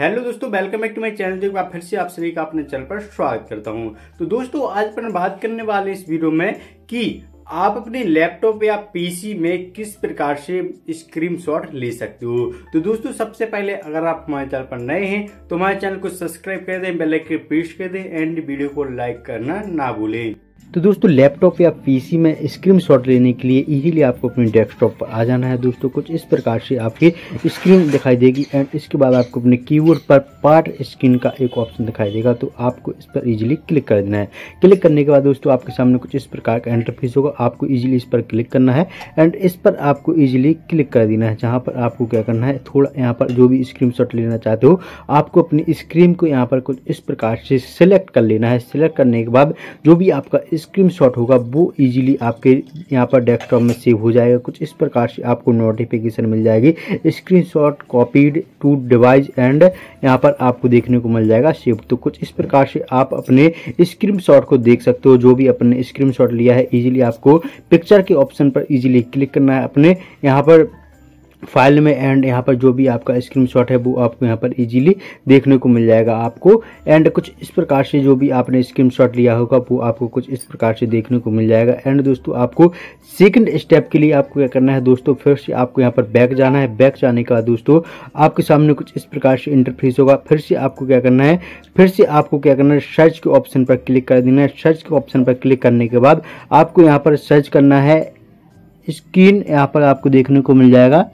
hello दोस्तों welcome back to my channel एक फिर से आप सभी का अपने चैनल पर स्वागत करता हूं तो दोस्तों आज अपन बात करने वाले इस वीडियो में कि आप अपने लैपटॉप या पीसी में किस प्रकार से स्क्रीनशॉट ले सकते हो तो दोस्तों सबसे पहले अगर आप हमारे चैनल पर नए हैं तो हमारे चैनल को सब्सक्राइब कर दें बेल आइकन प्रेस कर दें एंड वीडियो को लाइक करना ना भूलें तो दोस्तों लैपटॉप या पीसी में स्क्रीन शॉट लेने के लिए इजीली आपको अपने डेस्कटॉप पर आ जाना है दोस्तों कुछ इस प्रकार से आपकी स्क्रीन दिखाई देगी एंड इसके बाद आपको अपने कीबोर्ड पर पार्ट स्क्रीन का एक ऑप्शन दिखाई देगा तो आपको इस पर इजीली क्लिक कर देना है क्लिक करने के बाद दोस्तों आपके सामने कुछ इस प्रकार का एंट्रफीस होगा आपको ईजिली इस पर क्लिक करना है एंड इस पर आपको ईजिली क्लिक कर देना है जहाँ पर आपको क्या करना है थोड़ा यहाँ पर जो भी स्क्रीन लेना चाहते हो आपको अपनी स्क्रीन को यहाँ पर कुछ इस प्रकार से सिलेक्ट कर लेना है सिलेक्ट करने के बाद जो भी आपका स्क्रीनशॉट होगा वो इजीली आपके यहाँ पर डेस्कटॉप में सेव हो जाएगा कुछ इस प्रकार से आपको नोटिफिकेशन मिल जाएगी screenshot copied to device and यहाँ पर आपको देखने को मिल जाएगा सेव तो कुछ इस प्रकार से आप अपने स्क्रीनशॉट को देख सकते हो जो भी अपने स्क्रीन लिया है ईजिली आपको पिक्चर के ऑप्शन पर ईजिली क्लिक करना है अपने यहाँ पर फाइल में एंड यहाँ पर जो भी आपका स्क्रीनशॉट है वो आपको यहाँ पर इजीली देखने को मिल जाएगा आपको एंड कुछ इस प्रकार से जो भी आपने स्क्रीनशॉट लिया होगा वो आपको कुछ इस प्रकार से देखने को मिल जाएगा एंड दोस्तों आपको सेकंड स्टेप के लिए आपको क्या करना है दोस्तों फिर से आपको यहाँ पर बैक जाना है बैक जाने के बाद दोस्तों आपके सामने कुछ इस प्रकार से इंटरफेस होगा फिर से आपको क्या करना है फिर से आपको क्या करना है सर्च के ऑप्शन पर क्लिक कर देना है सर्च के ऑप्शन पर क्लिक करने के बाद आपको यहाँ पर सर्च करना है स्क्रीन यहाँ पर आपको देखने को मिल जाएगा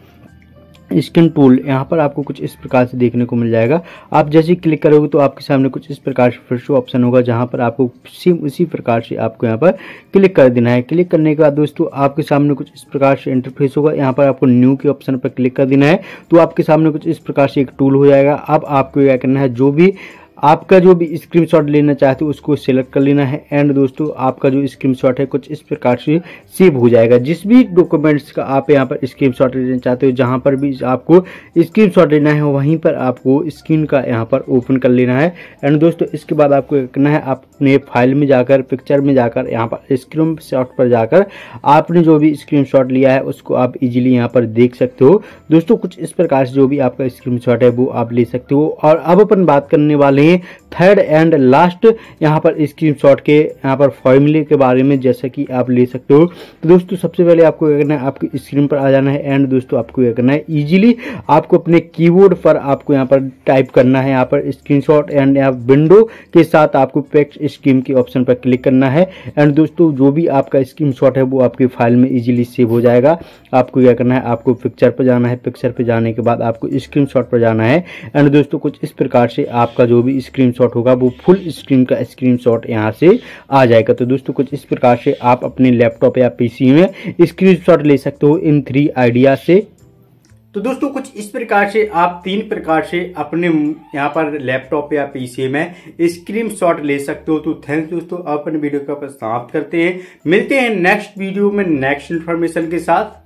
स्किन टूल यहाँ पर आपको कुछ इस प्रकार से देखने को मिल जाएगा आप जैसे ही क्लिक करोगे तो आपके सामने कुछ इस प्रकार से फिर ऑप्शन होगा जहाँ पर आपको सिम उसी प्रकार से आपको यहाँ पर क्लिक कर देना है क्लिक करने के बाद दोस्तों आपके सामने कुछ इस प्रकार से इंटरफेस होगा यहाँ पर आपको न्यू के ऑप्शन पर क्लिक कर देना है तो आपके सामने कुछ इस प्रकार से एक टूल हो जाएगा अब आपको क्या करना है जो भी आपका जो भी स्क्रीनशॉट लेना चाहते हो उसको सेलेक्ट कर लेना है एंड दोस्तों आपका जो स्क्रीनशॉट है कुछ इस प्रकार से सेव हो जाएगा जिस भी डॉक्यूमेंट्स का आप यहाँ पर स्क्रीनशॉट लेना चाहते हो जहाँ पर भी आपको स्क्रीनशॉट लेना है वहीं पर आपको स्क्रीन का यहाँ पर ओपन कर लेना है एंड दोस्तों इसके बाद आपको करना है आपने फाइल में जाकर पिक्चर में जाकर यहाँ पर स्क्रीन शॉट पर जाकर आपने जो भी स्क्रीन लिया है उसको आप इजिली यहाँ पर देख सकते हो दोस्तों कुछ इस प्रकार से जो भी आपका स्क्रीन है वो आप ले सकते हो और अब अपन बात करने वाले हैं करेंगे थर्ड एंड लास्ट यहाँ पर स्क्रीन शॉट के यहाँ पर फॉर्मूले के बारे में जैसा कि आप ले सकते हो तो दोस्तों सबसे पहले आपको क्या करना है आपको स्क्रीन पर आ जाना है एंड दोस्तों आपको क्या करना है ईजिली आपको अपने कीबोर्ड पर आपको यहाँ पर टाइप करना है यहाँ पर स्क्रीन एंड या विंडो के साथ आपको पेक्स स्कीम के ऑप्शन पर क्लिक करना है एंड दोस्तों जो भी आपका स्क्रीन है वो आपकी फाइल में ईजिली सेव हो जाएगा आपको क्या करना है आपको पिक्चर पर जाना है पिक्चर पर जाने के बाद आपको स्क्रीन पर जाना है एंड दोस्तों कुछ इस प्रकार से आपका जो भी स्क्रीनशॉट होगा वो फुल स्क्रीन का स्क्रीनशॉट यहाँ से आ जाएगा तो दोस्तों कुछ इस प्रकार से आप अपने लैपटॉप या पीसी में स्क्रीनशॉट ले सकते हो इन थ्री आइडिया से तो दोस्तों कुछ इस प्रकार से आप तीन प्रकार से अपने यहाँ पर लैपटॉप या पीसी में स्क्रीन शॉट ले सकते हो तो थैंक्स दोस्तों अपने वीडियो का समाप्त करते हैं मिलते हैं नेक्स्ट वीडियो में नेक्स्ट इन्फॉर्मेशन के साथ